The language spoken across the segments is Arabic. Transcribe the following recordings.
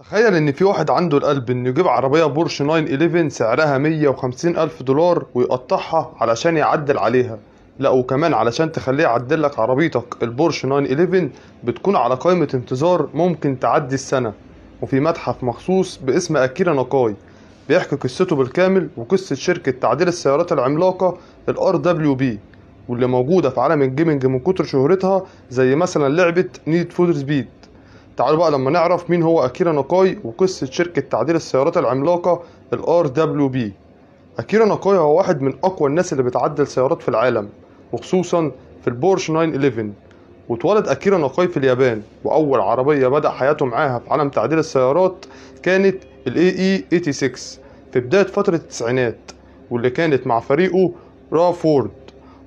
تخيل ان في واحد عنده القلب انه يجيب عربية بورش 911 سعرها 150 الف دولار ويقطعها علشان يعدل عليها لا وكمان علشان تخليه يعدل لك عربيتك البورش 911 بتكون على قائمة انتظار ممكن تعدي السنة وفي متحف مخصوص باسم أكيرا ناكاي بيحكي قصته بالكامل وقصة شركة تعديل السيارات العملاقة الار دبليو بي واللي موجودة في عالم الجيمنج من كتر شهرتها زي مثلا لعبة نيد فور سبيد تعالوا بقى لما نعرف مين هو أكيرا ناكاي وقصة شركة تعديل السيارات العملاقة دبليو بي أكيرا ناكاي هو واحد من أقوى الناس اللي بتعدل سيارات في العالم وخصوصا في البورش 911 واتولد أكيرا ناكاي في اليابان وأول عربية بدأ حياته معاها في عالم تعديل السيارات كانت الاي اي 86 في بداية فترة التسعينات واللي كانت مع فريقه را فورد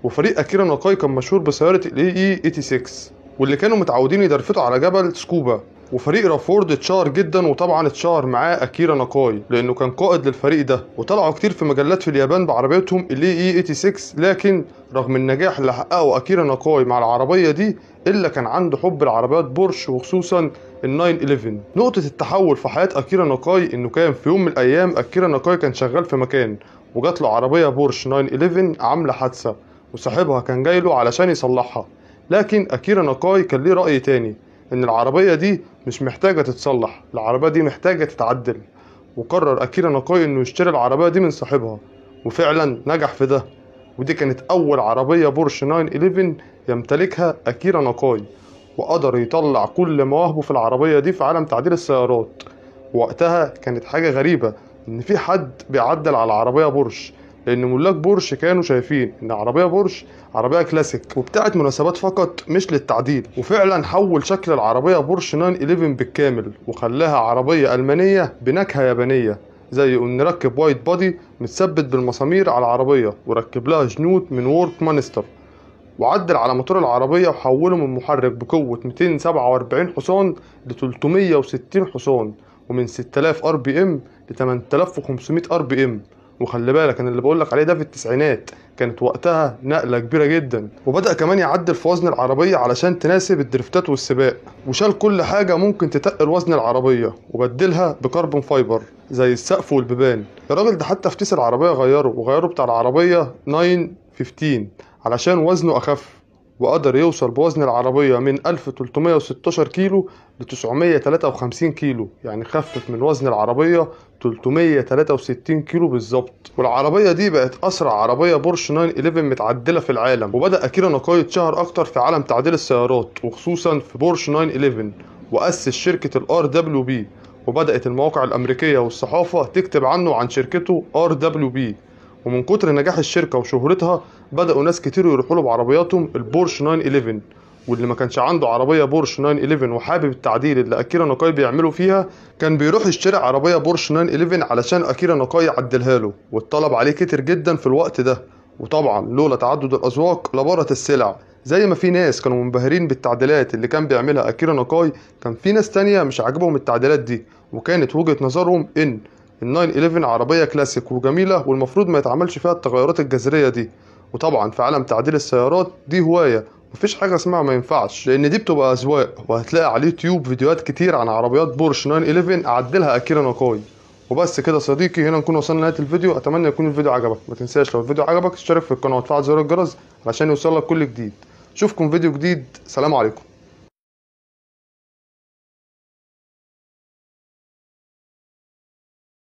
وفريق أكيرا ناكاي كان مشهور بسيارة الاي اي 86 واللي كانوا متعودين يدرفتوا على جبل سكوبا وفريق رافورد اتشهر جدا وطبعا اتشهر معاه اكيرا ناكاي لانه كان قائد للفريق ده وطلعوا كتير في مجلات في اليابان بعربيتهم اللي اي 86 لكن رغم النجاح اللي حققه اكيرا ناكاي مع العربيه دي الا كان عنده حب العربيات بورش وخصوصا ال911 نقطه التحول في حياه اكيرا ناكاي انه كان في يوم من الايام اكيرا ناكاي كان شغال في مكان وجات له عربيه بورش 911 عامله حادثه وصاحبها كان جاي له علشان يصلحها لكن اكيرا ناكاي كان ليه راي تاني ان العربيه دي مش محتاجه تتصلح العربيه دي محتاجه تتعدل وقرر اكيرا ناكاي انه يشتري العربيه دي من صاحبها وفعلا نجح في ده ودي كانت اول عربيه بورش 911 يمتلكها اكيرا ناكاي وقدر يطلع كل مواهبه في العربيه دي في عالم تعديل السيارات وقتها كانت حاجه غريبه ان في حد بيعدل على عربيه بورش لان ملاك بورش كانوا شايفين ان عربيه بورش عربيه كلاسيك وبتاعه مناسبات فقط مش للتعديل وفعلا حول شكل العربيه بورش 911 بالكامل وخلاها عربيه المانيه بنكهه يابانيه زي ان نركب وايت بادي متثبت بالمسامير على العربيه وركب لها جنود من وورك مانستر وعدل على موتور العربية وحوله من محرك بقوة 247 حصان ل 360 حصان ومن 6000 ار بي ام ل 8500 ار بي ام وخلي بالك انا اللي بقول لك عليه ده في التسعينات كانت وقتها نقله كبيره جدا وبدا كمان يعدل في وزن العربيه علشان تناسب الدريفتات والسباق وشال كل حاجه ممكن تتقل وزن العربيه وبدلها بكربون فايبر زي السقف والبيبان الراجل ده حتى في العربيه غيره وغيره بتاع العربيه 915 علشان وزنه اخف وقدر يوصل بوزن العربية من 1316 كيلو ل 953 كيلو يعني خفف من وزن العربية 363 كيلو بالظبط والعربية دي بقت أسرع عربية بورش 911 متعدلة في العالم وبدأ أكيرا نقاية يتشهر أكتر في عالم تعديل السيارات وخصوصا في بورش 911 وأسس شركة الـ RWB وبدأت المواقع الأمريكية والصحافة تكتب عنه عن شركته RWB ومن كتر نجاح الشركة وشهرتها بداوا ناس كتير يروحوا له بعربياتهم البورش 911 واللي ما كانش عنده عربيه بورش 911 وحابب التعديل اللي اكيرا ناكاي بيعمله فيها كان بيروح يشتري عربيه بورش 911 علشان اكيرا ناكاي يعدلها له والطلب عليه كتر جدا في الوقت ده وطبعا لولا تعدد الاذواق لبرت السلع زي ما في ناس كانوا منبهرين بالتعديلات اللي كان بيعملها اكيرا ناكاي كان في ناس تانية مش عاجبهم التعديلات دي وكانت وجهه نظرهم ان ال 911 عربيه كلاسيك وجميله والمفروض ما يتعملش فيها التغيرات الجذريه دي وطبعا في عالم تعديل السيارات دي هوايه مفيش حاجه اسمها ما ينفعش لان دي بتبقى اذواق وهتلاقي على اليوتيوب فيديوهات كتير عن عربيات بورش 911 اعدلها اكيرا نقاي وبس كده صديقي هنا نكون وصلنا لنهايه الفيديو اتمنى يكون الفيديو عجبك ما تنساش لو الفيديو عجبك تشترك في القناه وتفعل زر الجرس علشان يوصلك كل جديد اشوفكم فيديو جديد سلام عليكم